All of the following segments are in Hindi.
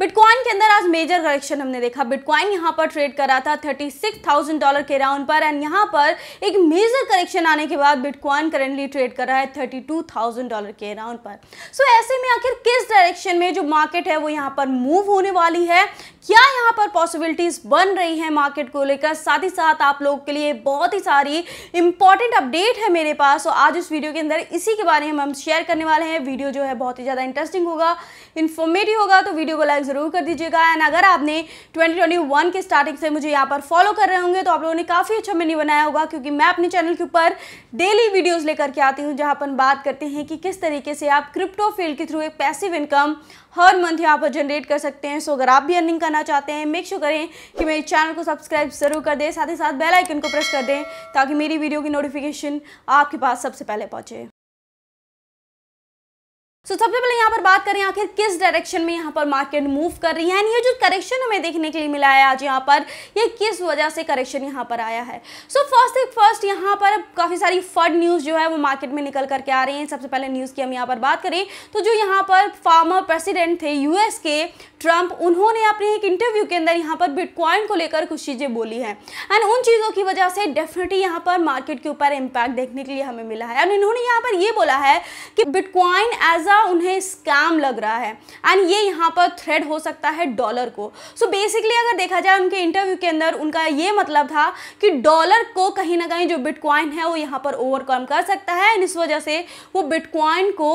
बिटकॉइन के अंदर आज मेजर करेक्शन हमने देखा बिटकॉइन यहाँ पर ट्रेड कर रहा था 36,000 डॉलर के राउंड पर एंड यहाँ पर एक मेजर करेक्शन आने के बाद बिटकॉइन करेंटली ट्रेड कर रहा है 32,000 डॉलर के राउंड पर सो so, ऐसे में आखिर किस डायरेक्शन में जो मार्केट है वो यहाँ पर मूव होने वाली है क्या यहाँ पर पॉसिबिलिटीज बन रही है मार्केट को लेकर साथ ही साथ आप लोगों के लिए बहुत ही सारी इंपॉर्टेंट अपडेट है मेरे पास और आज इस वीडियो के अंदर इसी के बारे में हम शेयर करने वाले हैं वीडियो जो है बहुत ही ज़्यादा इंटरेस्टिंग होगा इन्फॉर्मेटिव होगा तो वीडियो को लाइक लाइक ज़रूर कर दीजिएगा एंड अगर आपने 2021 के स्टार्टिंग से मुझे यहाँ पर फॉलो कर रहे होंगे तो आप लोगों ने काफ़ी अच्छा मेन्यू बनाया होगा क्योंकि मैं अपने चैनल के ऊपर डेली वीडियोज़ लेकर के आती हूँ जहाँ पर बात करते हैं कि किस तरीके से आप क्रिप्टो फील्ड के थ्रू एक पैसिव इनकम हर मंथ यहाँ पर जनरेट कर सकते हैं सो अगर आप भी अर्निंग करना चाहते हैं मेक श्योर sure करें कि मेरे चैनल को सब्सक्राइब ज़रूर कर दें साथ ही साथ बेल आइकन को प्रेस कर दें ताकि मेरी वीडियो की नोटिफिकेशन आपके पास सबसे पहले पहुँचे सो सबसे पहले यहाँ पर बात करें आखिर किस डायरेक्शन में यहाँ पर मार्केट मूव कर रही है एंड ये जो करेक्शन हमें देखने के लिए मिला है आज यहाँ पर ये किस वजह से करेक्शन यहाँ पर आया है सो फर्स्ट एक फर्स्ट यहाँ पर काफ़ी सारी फड न्यूज़ जो है वो मार्केट में निकल करके आ रही हैं सबसे पहले न्यूज़ की हम यहाँ पर बात करें तो जो यहाँ पर फार्मर प्रेसिडेंट थे यूएस के ट्रंप उन्होंने अपने एक इंटरव्यू के अंदर यहाँ पर बिटकॉइन को लेकर कुछ चीज़ें बोली हैं एंड उन चीज़ों की वजह से डेफिनेटली यहाँ पर मार्केट के ऊपर इम्पैक्ट देखने के लिए हमें मिला है एंड इन्होंने यहाँ पर ये बोला है कि बिटकॉइन एज अ उन्हें स्कैम लग रहा है एंड ये यहाँ पर थ्रेड हो सकता है डॉलर को सो so बेसिकली अगर देखा जाए उनके इंटरव्यू के अंदर उनका ये मतलब था कि डॉलर को कहीं ना कहीं जो बिटकॉइन है वो यहाँ पर ओवरकम कर सकता है एंड इस वजह से वो बिटकॉइन को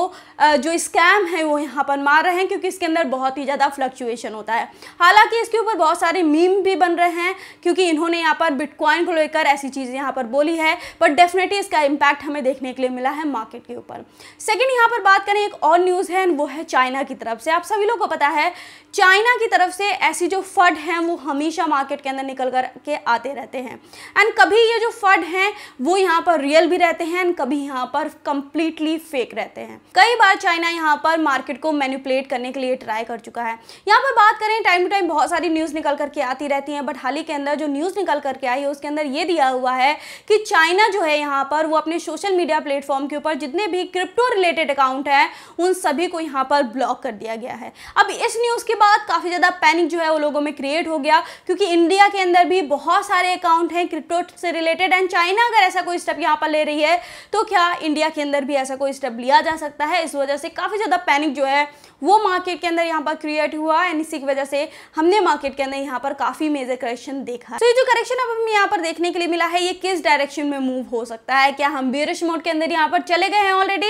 जो स्कैम है वो यहाँ पर मार रहे हैं क्योंकि इसके अंदर बहुत ही ज़्यादा फ्लक्चुएशन फ्लक्चुएशन होता है हालांकि इसके ऊपर बहुत सारे मीम भी बन रहे हैं क्योंकि इन्होंने यहाँ पर बिटकॉइन को लेकर ऐसी चीज़ें यहाँ पर बोली है बट डेफिनेटली इसका इम्पैक्ट हमें देखने के लिए मिला है मार्केट के ऊपर सेकेंड यहाँ पर बात करें एक और न्यूज़ है वो है चाइना की तरफ से आप सभी लोग को पता है चाइना की तरफ से ऐसी जो फड हैं वो हमेशा मार्केट के अंदर निकल कर के आते रहते हैं एंड कभी ये जो फड हैं वो यहाँ पर रियल भी रहते हैं एंड कभी यहाँ पर कंप्लीटली फेक रहते हैं कई बार चाइना यहाँ पर मार्केट को मैनिपुलेट करने के लिए ट्राई कर चुका है यहाँ पर बात करें टाइम टू टाइम बहुत सारी न्यूज़ निकल करके आती रहती हैं बट हाल ही के अंदर जो न्यूज़ निकल करके आई है उसके अंदर ये दिया हुआ है कि चाइना जो है यहाँ पर वो अपने सोशल मीडिया प्लेटफॉर्म के ऊपर जितने भी क्रिप्टो रिलेटेड अकाउंट हैं उन सभी को यहाँ पर ब्लॉक कर दिया गया है अब इस न्यूज़ के बाद काफ़ी ज़्यादा पैनिक जो है वो लोगों में क्रिएट हो गया क्योंकि इंडिया के अंदर भी बहुत सारे अकाउंट हैं क्रिप्टो से रिलेटेड एंड चाइना अगर ऐसा कोई स्टेप यहाँ पर ले रही है तो क्या इंडिया के अंदर भी ऐसा कोई स्टेप लिया जा सकता है इस वजह से काफ़ी ज़्यादा पैनिक जो है वो मार्केट के अंदर यहाँ पर क्रिएट हुआ एंड इसी की वजह से हमने मार्केट के अंदर यहाँ पर काफी मेजर करेक्शन देखा तो so, ये जो करेक्शन अब हमें यहाँ पर देखने के लिए मिला है ये किस डायरेक्शन में मूव हो सकता है क्या हम बियरिश मोड के अंदर यहाँ पर चले गए हैं ऑलरेडी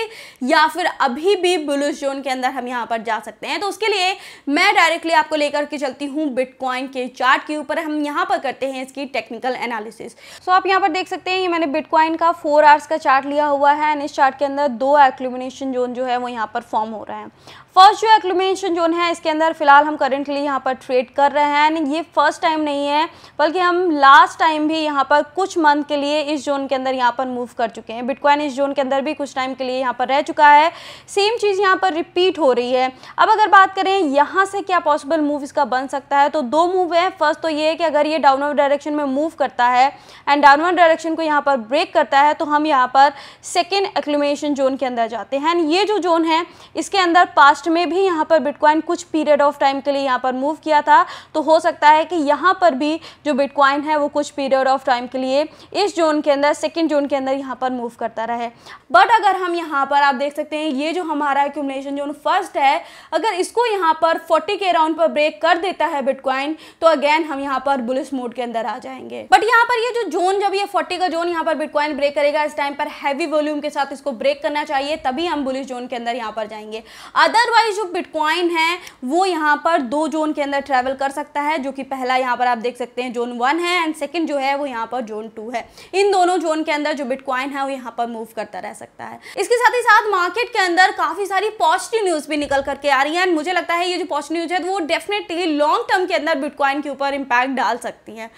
या फिर अभी भी ब्लू जोन के अंदर हम यहाँ पर जा सकते हैं तो उसके लिए मैं डायरेक्टली आपको लेकर के चलती हूँ बिटकॉइन के चार्ट के ऊपर हम यहाँ पर करते हैं इसकी टेक्निकल एनालिसिस सो आप यहाँ पर देख सकते हैं ये मैंने बिटकॉइन का फोर आवर्स का चार्ट लिया हुआ है एंड इस चार्ट के अंदर दो एक्लिमिनेशन जोन जो है वो यहाँ पर फॉर्म हो रहा है फर्स्ट जो एक्लोमेशन जोन है इसके अंदर फिलहाल हम करेंटली यहाँ पर ट्रेड कर रहे हैं एंड ये फर्स्ट टाइम नहीं है बल्कि हम लास्ट टाइम भी यहाँ पर कुछ मंथ के लिए इस जोन के अंदर यहाँ पर मूव कर चुके हैं बिटकॉइन इस जोन के अंदर भी कुछ टाइम के लिए यहाँ पर रह चुका है सेम चीज़ यहाँ पर रिपीट हो रही है अब अगर बात करें यहाँ से क्या पॉसिबल मूव इसका बन सकता है तो दो मूव है फर्स्ट तो ये है कि अगर ये डाउनवर्ड डायरेक्शन में मूव करता है एंड डाउनवर्ड डायरेक्शन को यहाँ पर ब्रेक करता है तो हम यहाँ पर सेकेंड एक्लोमेशन जोन के अंदर जाते हैं एंड ये जो जोन है इसके अंदर पास्ट लास्ट में भी यहाँ पर बिटकॉइन कुछ पीरियड ऑफ टाइम के लिए यहाँ पर मूव किया था तो हो सकता है कि यहाँ पर भी जो बिटकॉइन है वो कुछ पीरियड ऑफ टाइम के लिए इस जोन के अंदर सेकेंड जोन के अंदर यहाँ पर मूव करता रहे बट अगर हम यहाँ पर आप देख सकते हैं ये जो हमारा एक्यूमलेशन जोन फर्स्ट है अगर इसको यहाँ पर फोर्टी के राउंड पर ब्रेक कर देता है बिटकॉइन तो अगेन हम यहाँ पर बुलिस मोड के अंदर आ जाएंगे बट यहाँ पर ये जो जोन जब ये फोर्टी का जोन यहाँ पर बिटकॉइन ब्रेक करेगा इस टाइम पर हैवी वॉल्यूम के साथ इसको ब्रेक करना चाहिए तभी हम बुलिस जोन के अंदर यहाँ पर जाएंगे अदर अदरवाइज जो बिटकॉइन है वो यहाँ पर दो जोन के अंदर ट्रेवल कर सकता है जो कि पहला यहाँ पर आप देख सकते हैं जोन वन है एंड सेकेंड जो है वो यहाँ पर जोन टू है इन दोनों जोन के अंदर जो बिटकॉइन है वो यहाँ पर मूव करता रह सकता है इसके साथ ही साथ मार्केट के अंदर काफ़ी सारी पॉजिटिव न्यूज़ भी निकल करके आ रही है एंड मुझे लगता है ये जो पॉजिटिव न्यूज़ है तो वो डेफिनेटली लॉन्ग टर्म के अंदर बिटकॉइन के ऊपर इम्पैक्ट डाल सकती है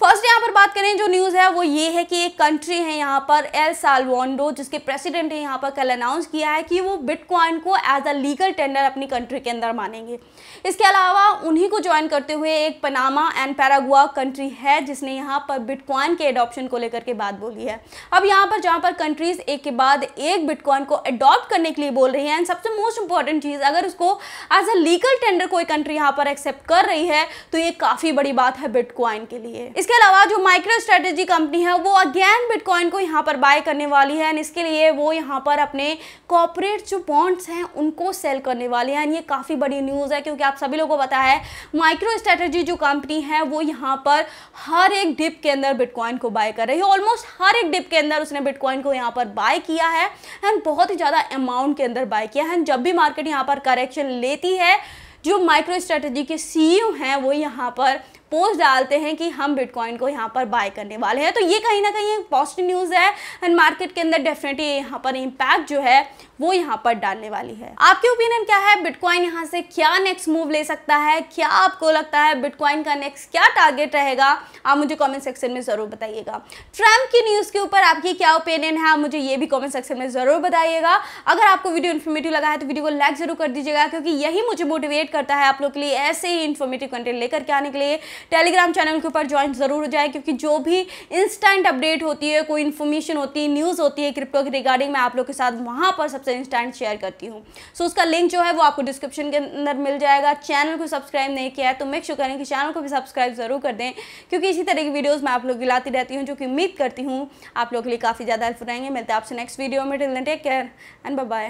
फर्स्ट यहाँ पर बात करें जो न्यूज़ है वो ये है कि एक कंट्री है यहाँ पर एल सालवोंडो जिसके प्रेसिडेंट ने यहाँ पर कल अनाउंस किया है कि वो बिटकॉइन को एज अ लीगल टेंडर अपनी कंट्री के अंदर मानेंगे इसके अलावा उन्हीं को ज्वाइन करते हुए एक पनामा एंड पैरागुआ कंट्री है जिसने यहाँ पर बिटकॉइन के एडॉप्शन को लेकर के बात बोली है अब यहाँ पर जहाँ पर कंट्रीज एक के बाद एक बिटकॉइन को अडॉप्ट करने के लिए बोल रही है एंड सबसे मोस्ट इंपॉर्टेंट चीज़ अगर उसको एज अ लीगल टेंडर कोई कंट्री यहाँ पर एक्सेप्ट कर रही है तो ये काफ़ी बड़ी बात है बिटकॉइन के लिए इस इसके अलावा जो माइक्रो स्ट्रेटेजी कंपनी है वो अगेन बिटकॉइन को यहाँ पर बाय करने वाली है एंड इसके लिए वो यहाँ पर अपने कॉपरेट जो बॉन्ड्स हैं उनको सेल करने वाली है एंड ये काफ़ी बड़ी न्यूज़ है क्योंकि आप सभी लोगों को पता है माइक्रो स्ट्रेटेजी जो कंपनी है वो यहाँ पर हर एक डिप के अंदर बिटकॉइन को बाय कर रही है ऑलमोस्ट हर एक डिप के अंदर उसने बिटकॉइन को यहाँ पर बाय किया है एंड बहुत ही ज़्यादा अमाउंट के अंदर बाय किया है जब भी मार्केट यहाँ पर करेक्शन लेती है जो माइक्रो स्ट्रेटेजी के सीईओ हैं वो यहाँ पर पोस्ट डालते हैं कि हम बिटकॉइन को यहाँ पर बाय करने वाले हैं तो ये कहीं ना कहीं पॉजिटिव न्यूज़ है एंड मार्केट के अंदर डेफिनेटली यहाँ पर इम्पैक्ट जो है वो यहाँ पर डालने वाली है आपकी ओपिनियन क्या है बिटकॉइन यहाँ से क्या नेक्स्ट मूव ले सकता है क्या आपको लगता है बिटकॉइन का नेक्स्ट क्या टारगेट रहेगा आप मुझे कॉमेंट सेक्शन में ज़रूर बताइएगा ट्रम्प की न्यूज़ के ऊपर आपकी क्या ओपिनियन है आप मुझे ये भी कॉमेंट सेक्शन में ज़रूर बताइएगा अगर आपको वीडियो इन्फॉर्मेटिव लगा है तो वीडियो को लाइक ज़रूर कर दीजिएगा क्योंकि यही मुझे मोटिवेट करता है आप लोग के लिए ऐसे ही इन्फॉर्मेटिव कंटेंट लेकर के आने के लिए टेलीग्राम चैनल के ऊपर ज्वाइन ज़रूर हो जाए क्योंकि जो भी इंस्टेंट अपडेट होती है कोई इन्फॉर्मेशन होती है न्यूज़ होती है क्रिप्टो के रिगार्डिंग मैं आप लोग के साथ वहाँ पर सबसे इंस्टेंट शेयर करती हूँ सो उसका लिंक जो है वो आपको डिस्क्रिप्शन के अंदर मिल जाएगा चैनल को सब्सक्राइब नहीं किया है तो मेक शुक्र है करें कि चैनल को भी सब्सक्राइब ज़रूर कर दें क्योंकि इसी तरह की वीडियोज़ मैं आप लोग गिलाती रहती हूँ जो कि उम्मीद करती हूँ आप लोग के लिए काफ़ी ज़्यादा हेल्पफुल रहेंगे मिलते हैं आपसे नेक्स्ट वीडियो में till take care and bye